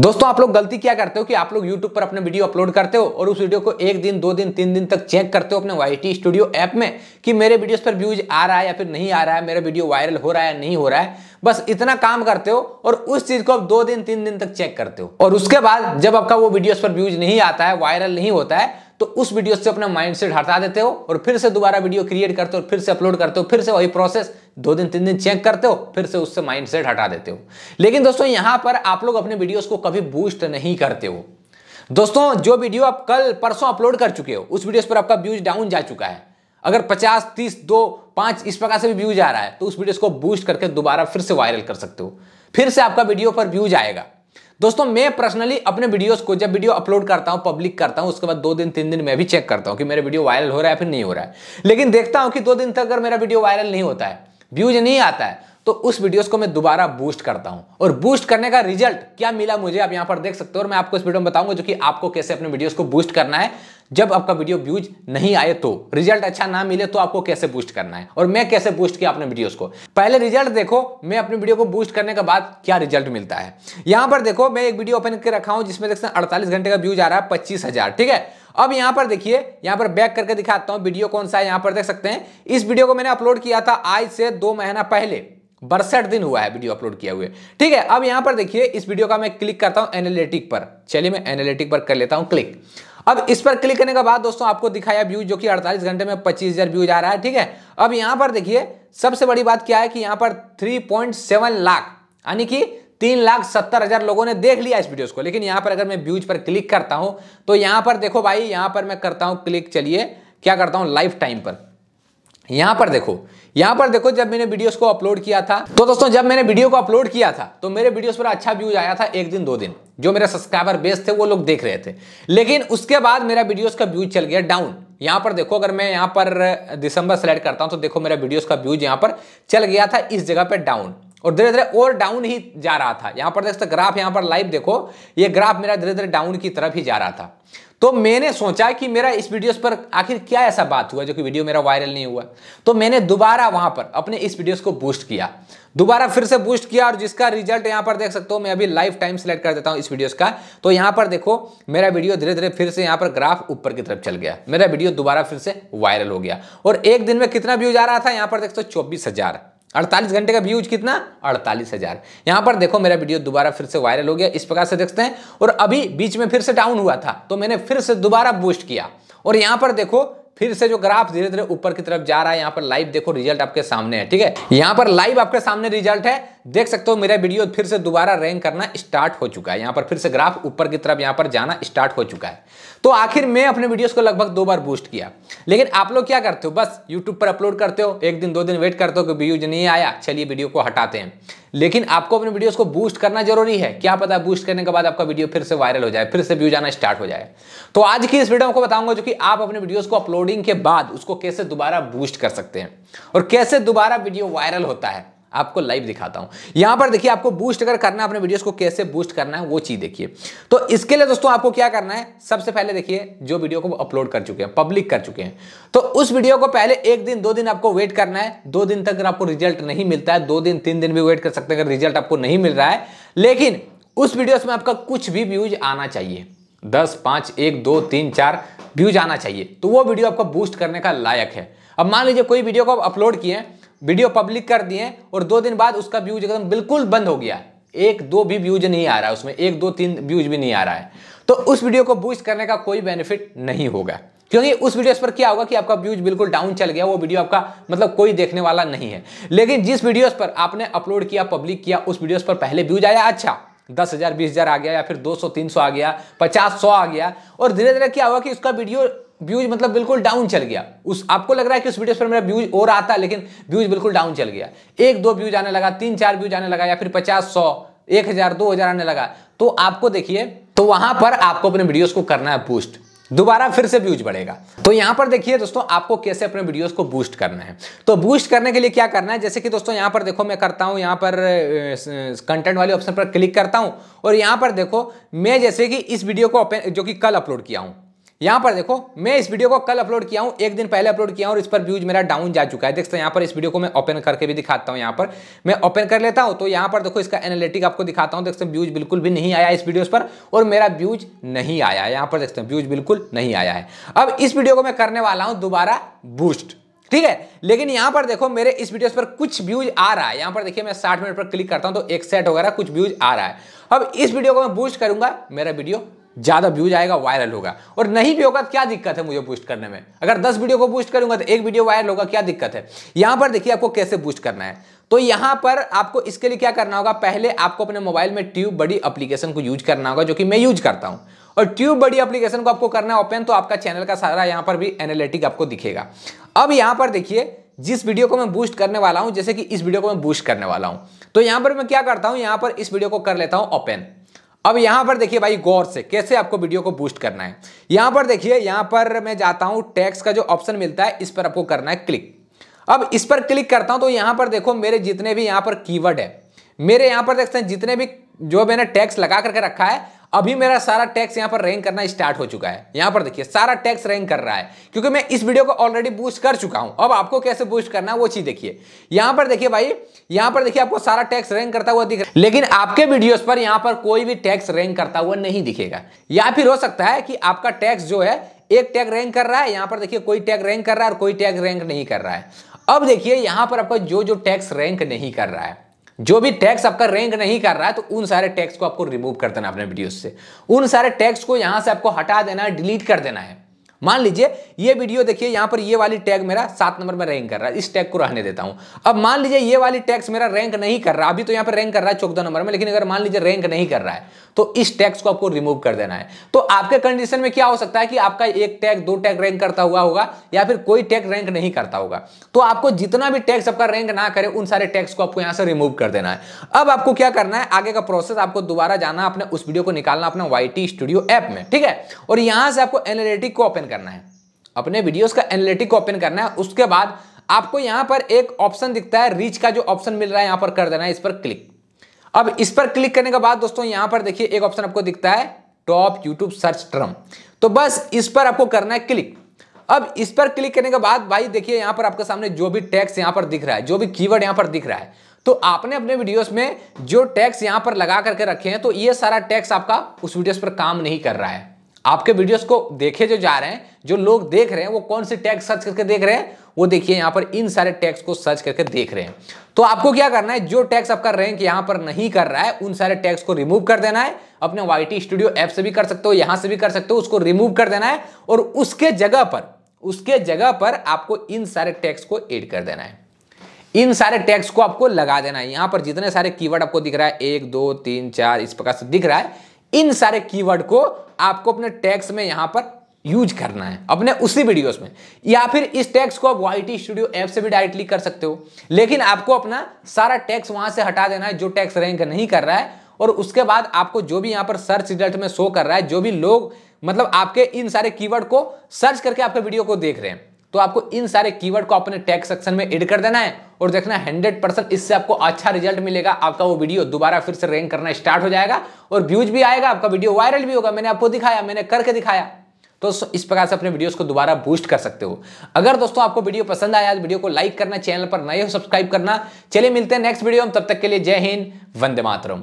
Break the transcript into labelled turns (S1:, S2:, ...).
S1: दोस्तों आप लोग गलती क्या करते हो कि आप लोग YouTube पर अपने वीडियो अपलोड करते हो और उस वीडियो को एक दिन दो दिन तीन दिन तक चेक करते हो अपने वाई स्टूडियो ऐप में कि मेरे वीडियोस पर व्यूज आ रहा है या फिर नहीं आ रहा है मेरा वीडियो वायरल हो रहा है या नहीं हो रहा है बस इतना काम करते हो और उस चीज को आप दो दिन तीन दिन तक चेक करते हो और उसके बाद जब आपका वो वीडियो पर व्यूज नहीं आता है वायरल नहीं होता है तो उस वीडियो से अपना माइंड सेट हटा देते हो और फिर से दोबारा वीडियो क्रिएट करते हो फिर से अपलोड करते हो फिर से वही प्रोसेस दो दिन तीन दिन चेक करते हो फिर से उससे माइंड सेट हटा देते हो लेकिन दोस्तों यहां पर आप लोग अपने वीडियोज को कभी बूस्ट नहीं करते हो दोस्तों जो वीडियो आप कल परसों अपलोड कर चुके हो उस वीडियो पर आपका व्यूज डाउन जा चुका है अगर 50, 30, दो पांच इस प्रकार से भी व्यूज आ रहा है तो उस वीडियो को बूस्ट करके दोबारा फिर से वायरल कर सकते हो फिर से आपका वीडियो पर व्यूज आएगा दोस्तों मैं पर्सनली अपने वीडियोस को जब वीडियो अपलोड करता हूं पब्लिक करता हूं उसके बाद दो दिन तीन दिन मैं भी चेक करता हूं कि मेरा वीडियो वायरल हो रहा है फिर नहीं हो रहा है लेकिन देखता हूं कि दो दिन तक अगर मेरा वीडियो वायरल नहीं होता है व्यूज नहीं आता है तो उस वीडियोस को मैं दोबारा बूस्ट करता हूं और बूस्ट करने का रिजल्ट क्या मिला मुझे आप यहां पर देख सकते हो और मैं आपको इस वीडियो में बताऊंगा जो कि आपको कैसे अपने वीडियोस को बूस्ट करना है जब आपका वीडियो व्यूज नहीं आए तो रिजल्ट अच्छा ना मिले तो आपको कैसे बूस्ट करना है और मैं कैसे बूस्ट किया अपने वीडियोस को पहले रिजल्ट देखो मैं अपने वीडियो को बूस्ट करने के बाद क्या रिजल्ट मिलता है यहां पर देखो मैं एक वीडियो ओपन करके रखा हूं जिसमें देखते अड़तालीस घंटे का व्यूज आ रहा है पच्चीस ठीक है अब यहां पर देखिए यहां पर बैक करके दिखाता हूं वीडियो कौन सा है यहाँ पर देख सकते हैं इस वीडियो को मैंने अपलोड किया था आज से दो महीना पहले बरसठ दिन हुआ है वीडियो अपलोड किया हुए ठीक है अब यहां पर देखिए इस वीडियो का मैं क्लिक करता हूं एनालिटिक पर चलिए मैं एनालिटिक पर कर लेता हूँ क्लिक अब इस पर क्लिक करने के बाद दोस्तों आपको दिखाया व्यूज जो कि 48 घंटे में 25000 व्यूज आ रहा है ठीक है अब यहां पर देखिए सबसे बड़ी बात क्या है कि यहां पर 3.7 लाख यानी कि तीन लाख सत्तर हजार लोगों ने देख लिया इस वीडियोस को लेकिन यहां पर अगर मैं व्यूज पर क्लिक करता हूं तो यहां पर देखो भाई यहां पर मैं करता हूं क्लिक चलिए क्या करता हूँ लाइफ टाइम पर यहां पर देखो यहाँ पर देखो जब मैंने वीडियोस को अपलोड किया था तो दोस्तों जब मैंने वीडियो को अपलोड किया था तो मेरे वीडियोस पर अच्छा व्यूज आया था एक दिन दो दिन जो मेरे सब्सक्राइबर बेस थे वो लोग देख रहे थे लेकिन उसके बाद मेरा वीडियोस का व्यूज चल गया डाउन यहाँ पर देखो अगर मैं यहाँ पर दिसंबर सेलेक्ट करता हूँ तो देखो मेरा वीडियोस का व्यूज यहाँ पर चल गया था इस जगह पर डाउन और धीरे धीरे और डाउन ही जा रहा था यहां पर देख सकते ग्राफ यहां पर लाइव देखो ये ग्राफ मेरा धीरे धीरे डाउन की तरफ ही जा रहा था तो मैंने सोचा कि मेरा इस वीडियो पर आखिर क्या ऐसा बात हुआ जो कि वीडियो मेरा वायरल नहीं हुआ तो मैंने दोबारा वहां पर अपने इस वीडियो को बूस्ट किया दोबारा फिर से बूस्ट किया और जिसका रिजल्ट यहां पर देख सकते हो मैं अभी लाइव टाइम सेलेक्ट कर देता हूं इस वीडियो का तो यहां पर देखो मेरा वीडियो धीरे धीरे फिर से यहां पर ग्राफ ऊपर की तरफ चल गया मेरा वीडियो दोबारा फिर से वायरल हो गया और एक दिन में कितना व्यूज आ रहा था यहां पर देख सकते हो चौबीस अड़तालीस घंटे का व्यूज कितना अड़तालीस हजार यहाँ पर देखो मेरा वीडियो दोबारा फिर से वायरल हो गया इस प्रकार से देखते हैं और अभी बीच में फिर से डाउन हुआ था तो मैंने फिर से दोबारा बूस्ट किया और यहाँ पर देखो फिर से जो ग्राफ धीरे धीरे ऊपर की तरफ जा रहा है यहाँ पर लाइव देखो रिजल्ट आपके सामने है ठीक है यहाँ पर लाइव आपके सामने रिजल्ट है देख सकते हो मेरा वीडियो फिर से दोबारा रैंक करना स्टार्ट हो चुका है यहाँ पर फिर से ग्राफ ऊपर की तरफ यहाँ पर जाना स्टार्ट हो चुका है तो आखिर मैं अपने वीडियोस को लगभग दो बार बूस्ट किया लेकिन आप लोग क्या करते हो बस यूट्यूब पर अपलोड करते हो एक दिन दो दिन वेट करते हो कि व्यूज नहीं आया चलिए वीडियो को हटाते हैं लेकिन आपको अपने वीडियोज को बूस्ट करना जरूरी है क्या पता बूस्ट करने के बाद आपका वीडियो फिर से वायरल हो जाए फिर से व्यूज आना स्टार्ट हो जाए तो आज की इस वीडियो को बताऊंगा जो कि आप अपने वीडियोज को अपलोडिंग के बाद उसको कैसे दोबारा बूस्ट कर सकते हैं और कैसे दोबारा वीडियो वायरल होता है आपको लाइव दिखाता हूं यहां पर देखिए आपको बूस्ट अगर करना है अपने वीडियोस को कैसे बूस्ट करना है वो चीज देखिए तो इसके लिए दोस्तों आपको क्या करना है सबसे पहले देखिए जो वीडियो को अपलोड कर चुके हैं पब्लिक कर चुके हैं तो उस वीडियो को पहले एक दिन दो दिन आपको वेट करना है दो दिन तक अगर आपको रिजल्ट नहीं मिलता है दो दिन तीन दिन भी वेट कर सकते हैं अगर रिजल्ट आपको नहीं मिल रहा है लेकिन उस वीडियो में आपका कुछ भी व्यूज आना चाहिए दस पांच एक दो तीन चार व्यूज आना चाहिए तो वो वीडियो आपका बूस्ट करने का लायक है अब मान लीजिए कोई वीडियो को आप अपलोड किए वीडियो पब्लिक कर दिए और दो दिन बाद उसका व्यूज एकदम बिल्कुल बंद हो गया एक दो भी व्यूज नहीं आ रहा है उसमें एक दो तीन व्यूज भी नहीं आ रहा है तो उस वीडियो को बूस्ट करने का कोई बेनिफिट नहीं होगा क्योंकि उस वीडियो पर क्या होगा कि आपका व्यूज बिल्कुल डाउन चल गया वो वीडियो आपका मतलब कोई देखने वाला नहीं है लेकिन जिस वीडियोस पर आपने अपलोड किया पब्लिक किया उस वीडियोस पर पहले व्यूज आया अच्छा दस हजार बीस हजार आ गया या फिर दो सौ तीन सौ आ गया पचास सौ आ गया और धीरे धीरे क्या हुआ कि उसका वीडियो व्यूज मतलब बिल्कुल डाउन चल गया उस आपको लग रहा है कि उस वीडियोस पर मेरा व्यूज और आता लेकिन व्यूज बिल्कुल डाउन चल गया एक दो व्यूज आने लगा तीन चार व्यूज आने लगा या फिर पचास सौ एक हजार दो हजार आने लगा तो आपको देखिए तो वहां पर आपको अपने वीडियोस को करना है बूस्ट दोबारा फिर से व्यूज बढ़ेगा तो यहां पर देखिए दोस्तों आपको कैसे अपने वीडियोस को बूस्ट करना है तो बूस्ट करने के लिए क्या करना है जैसे कि दोस्तों यहां पर देखो मैं करता हूं यहां पर कंटेंट वाले ऑप्शन पर क्लिक करता हूं और यहां पर देखो मैं जैसे कि इस वीडियो को जो कि कल अपलोड किया हूं यहां पर देखो मैं इस वीडियो को कल अपलोड किया हूं एक दिन पहले अपलोड किया हूं और इस पर व्यूज मेरा डाउन जा चुका है देख सकते यहां पर इस वीडियो को मैं ओपन करके भी दिखाता हूं यहां पर मैं ओपन कर लेता हूं तो यहां पर देखो इसका एनालिटिक आपको दिखाता हूं देख सकते व्यूज बिल्कुल भी नहीं आया इस वीडियोज पर और मेरा व्यूज नहीं आया यहां पर देखते हैं व्यूज बिल्कुल नहीं आया है अब इस वीडियो को मैं करने वाला हूं दोबारा बूस्ट ठीक है लेकिन यहां पर देखो मेरे इस वीडियो पर कुछ व्यूज आ रहा है यहां पर देखिए मैं 60 मिनट पर क्लिक करता हूं तो एक सेट वगैरह कुछ व्यूज आ रहा है अब इस वीडियो को मैं बूस्ट करूंगा मेरा वीडियो ज़्यादा व्यूज आएगा वायरल होगा और नहीं भी होगा तो क्या दिक्कत है मुझे बूस्ट करने में अगर 10 वीडियो को बूस्ट करूंगा तो एक वीडियो वायरल होगा क्या दिक्कत है यहां पर देखिए आपको कैसे बूस्ट करना है तो यहां पर आपको इसके लिए क्या करना होगा पहले आपको अपने मोबाइल में ट्यूब बड़ी अप्लीकेशन को यूज करना होगा जो कि मैं यूज करता हूं और ट्यूब बड़ी अप्लीकेशन को आपको करना है ओपन तो आपका चैनल का सारा यहां पर भी एनालिटिक आपको दिखेगा अब यहां पर देखिए जिस वीडियो को मैं बूस्ट करने वाला हूं जैसे कि इस वीडियो को मैं बूस्ट करने वाला हूँ तो यहां पर मैं क्या करता हूं यहां पर इस वीडियो को कर लेता हूं ओपन अब यहां पर देखिए भाई गौर से कैसे आपको वीडियो को बूस्ट करना है यहां पर देखिए यहां पर मैं जाता हूं टैक्स का जो ऑप्शन मिलता है इस पर आपको करना है क्लिक अब इस पर क्लिक करता हूं तो यहां पर देखो मेरे जितने भी यहां पर कीवर्ड है मेरे यहां पर देखते हैं जितने भी जो मैंने टैक्स लगा करके रखा है अभी मेरा सारा टैक्स यहां पर रैंक करना स्टार्ट हो चुका है यहां पर देखिए सारा टैक्स रैंक कर रहा है क्योंकि मैं इस वीडियो को ऑलरेडी बूस्ट कर चुका हूं अब आपको कैसे बूस्ट करना है वो चीज देखिए यहां पर देखिए भाई यहां पर देखिए आपको सारा टैक्स रैंक करता हुआ दिख रहा है लेकिन आपके वीडियोस पर यहां पर कोई भी टैक्स रैंक करता हुआ नहीं दिखेगा या फिर हो सकता है कि आपका टैक्स जो है एक टैग रैंक कर रहा है यहां पर देखिए कोई टैग रैंक कर रहा है और कोई टैग रैंक नहीं कर रहा है अब देखिए यहां पर आपका जो जो टैक्स रैंक नहीं कर रहा है जो भी टैक्स आपका रैंक नहीं कर रहा है तो उन सारे टैक्स को आपको रिमूव कर देना अपने वीडियो से उन सारे टैक्स को यहां से आपको हटा देना है डिलीट कर देना है मान लीजिए ये वीडियो देखिए यहां पर ये वाली टैग मेरा सात नंबर में रैंक कर रहा है इस टैग को रहने देता हूं अब मान लीजिए ये वाली टैक्स मेरा रैंक नहीं कर रहा अभी तो यहां पर रैंक कर रहा है चौदह नंबर में लेकिन अगर मान लीजिए रैंक नहीं कर रहा है तो इस टैक्स को आपको रिमूव कर देना है तो आपके कंडीशन में क्या हो सकता है कि आपका एक टैग दो टैग रैंक करता हुआ होगा या फिर कोई टैग रैंक नहीं करता होगा तो आपको जितना भी टैक्स आपका रैंक ना करे उन सारे टैक्स को आपको यहां से रिमूव कर देना है अब आपको क्या करना है आगे का प्रोसेस आपको दोबारा जाना अपने उस वीडियो को निकालना अपना वाई स्टूडियो ऐप में ठीक है और यहां से आपको एनालिटिक को ओपन करना है अपने वीडियोस का एनालिटिक ओपन करना है उसके बाद आपको यहां पर एक ऑप्शन दिखता है रीच का जो ऑप्शन मिल रहा है यहां पर कर देना है इस पर क्लिक अब इस पर क्लिक करने के बाद दोस्तों यहां पर देखिए एक ऑप्शन आपको दिखता है टॉप यूट्यूब सर्च ट्रम तो बस इस पर आपको करना है क्लिक अब इस पर क्लिक करने के बाद भाई देखिए यहां पर आपके सामने जो भी टैक्स यहां पर दिख रहा है जो भी कीवर्ड यहां पर दिख रहा है तो आपने अपने वीडियोस में जो टैक्स यहां पर लगा करके रखे हैं तो ये सारा टैक्स आपका उस वीडियोस पर काम नहीं कर रहा है आपके वीडियोस को देखे जो जा रहे हैं जो लोग देख रहे हैं वो कौन से टैग सर्च करके देख रहे हैं वो देखिए यहाँ पर इन सारे टैग्स को सर्च करके देख रहे हैं तो आपको क्या करना है जो टैग्स आपका रैंक यहाँ पर नहीं कर रहा है उन सारे टैग्स को रिमूव कर देना है अपने वाई स्टूडियो ऐप से भी कर सकते हो यहाँ से भी कर सकते हो उसको रिमूव कर देना है और उसके जगह पर उसके जगह पर आपको इन सारे टैक्स को एड कर देना है इन सारे टैक्स को आपको लगा देना है यहाँ पर जितने सारे कीवर्ड आपको दिख रहा है एक दो तीन चार इस प्रकार से दिख रहा है इन सारे कीवर्ड को आपको अपने टैक्स में यहां पर यूज करना है अपने उसी वीडियोस में या फिर इस टैक्स को आप वाई स्टूडियो ऐप से भी डायरेक्टली कर सकते हो लेकिन आपको अपना सारा टैक्स वहां से हटा देना है जो टैक्स रैंक नहीं कर रहा है और उसके बाद आपको जो भी यहां पर सर्च रिजल्ट में शो कर रहा है जो भी लोग मतलब आपके इन सारे कीवर्ड को सर्च करके आपके वीडियो को देख रहे हैं तो आपको इन सारे कीवर्ड को अपने टैग सेक्शन में एड कर देना है और देखना हंड्रेड परसेंट इससे आपको अच्छा रिजल्ट मिलेगा आपका वो वीडियो दोबारा फिर से रैंक करना स्टार्ट हो जाएगा और व्यूज भी आएगा आपका वीडियो वायरल भी होगा मैंने आपको दिखाया मैंने करके दिखाया तो इस प्रकार से अपने वीडियोस को दोबारा बूस्ट कर सकते हो अगर दोस्तों आपको वीडियो पसंद आया तो वीडियो को लाइक करना चैनल पर नए हो सब्सक्राइब करना चलिए मिलते हैं नेक्स्ट वीडियो में तब तक के लिए जय हिंद वंदे मातरम